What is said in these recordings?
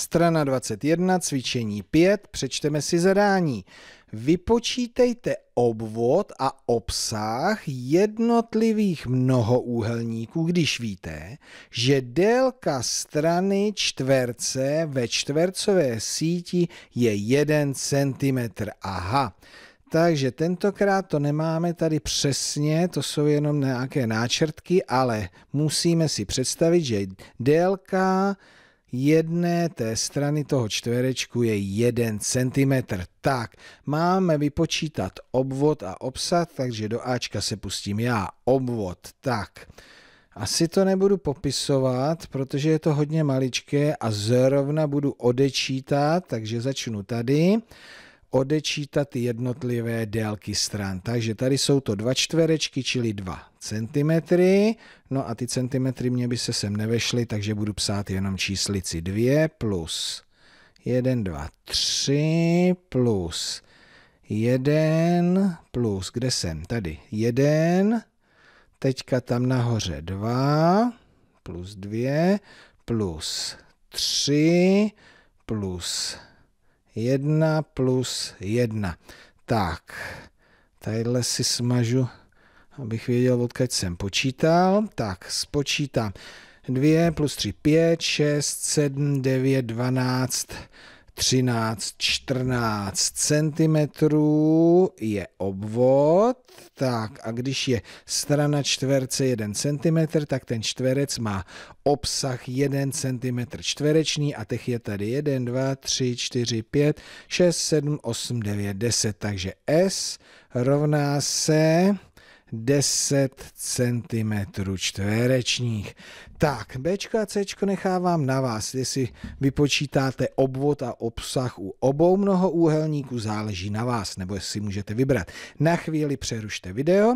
Strana 21, cvičení 5, přečteme si zadání. Vypočítejte obvod a obsah jednotlivých mnohoúhelníků, když víte, že délka strany čtverce ve čtvercové síti je 1 cm. Aha. Takže tentokrát to nemáme tady přesně, to jsou jenom nějaké náčrtky, ale musíme si představit, že délka jedné té strany toho čtverečku je 1 cm. Tak, máme vypočítat obvod a obsah, takže do Ačka se pustím já. Obvod, tak. Asi to nebudu popisovat, protože je to hodně maličké a zrovna budu odečítat, takže začnu tady odečítat jednotlivé délky stran. Takže tady jsou to dva čtverečky, čili dva centimetry. No a ty centimetry mě by se sem nevešly, takže budu psát jenom číslici 2 plus 1, 2, 3 plus 1 plus, kde jsem? Tady 1, teďka tam nahoře 2 plus 2 plus 3 plus 1 plus 1. Tak, tadyhle si smažu, abych věděl, odkud jsem počítal. Tak, spočítám. 2 plus 3, 5, 6, 7, 9, 12, 13-14 cm je obvod, tak a když je strana čtverce 1 cm, tak ten čtverec má obsah 1 cm čtvereční a těch je tady 1, 2, 3, 4, 5, 6, 7, 8, 9, 10, takže S rovná se 10 cm čtverečních. Tak, B a C nechávám na vás, jestli vypočítáte obvod a obsah u obou mnohoúhelníků, záleží na vás, nebo jestli můžete vybrat. Na chvíli přerušte video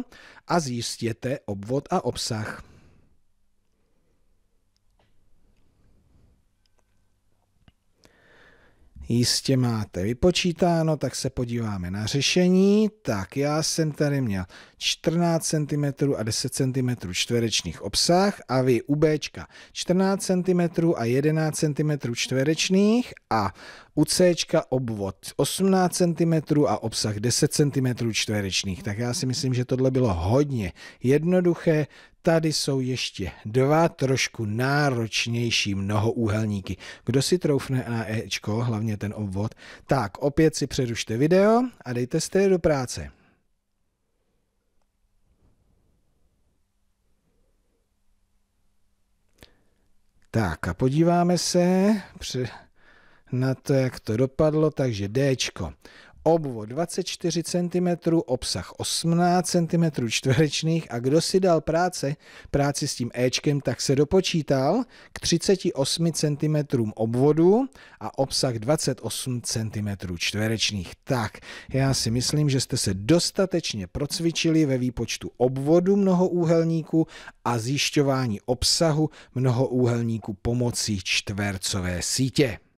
a zjistěte obvod a obsah. jistě máte vypočítáno, tak se podíváme na řešení. Tak já jsem tady měl 14 cm a 10 cm čtverečných obsah a vy u B 14 cm a 11 cm čtverečných a u C obvod 18 cm a obsah 10 cm čtverečných. Tak já si myslím, že tohle bylo hodně jednoduché tady jsou ještě dva trošku náročnější mnohoúhelníky. Kdo si troufne ečko hlavně ten obvod, tak opět si přerušte video a dejte si do práce. Tak a podíváme se na to, jak to dopadlo, takže Dčko obvod 24 cm, obsah 18 cm čtverečných a kdo si dal práce, práci s tím Ečkem, tak se dopočítal k 38 cm obvodu a obsah 28 cm čtverečných. Tak, já si myslím, že jste se dostatečně procvičili ve výpočtu obvodu mnohoúhelníku a zjišťování obsahu mnohoúhelníku pomocí čtvercové sítě.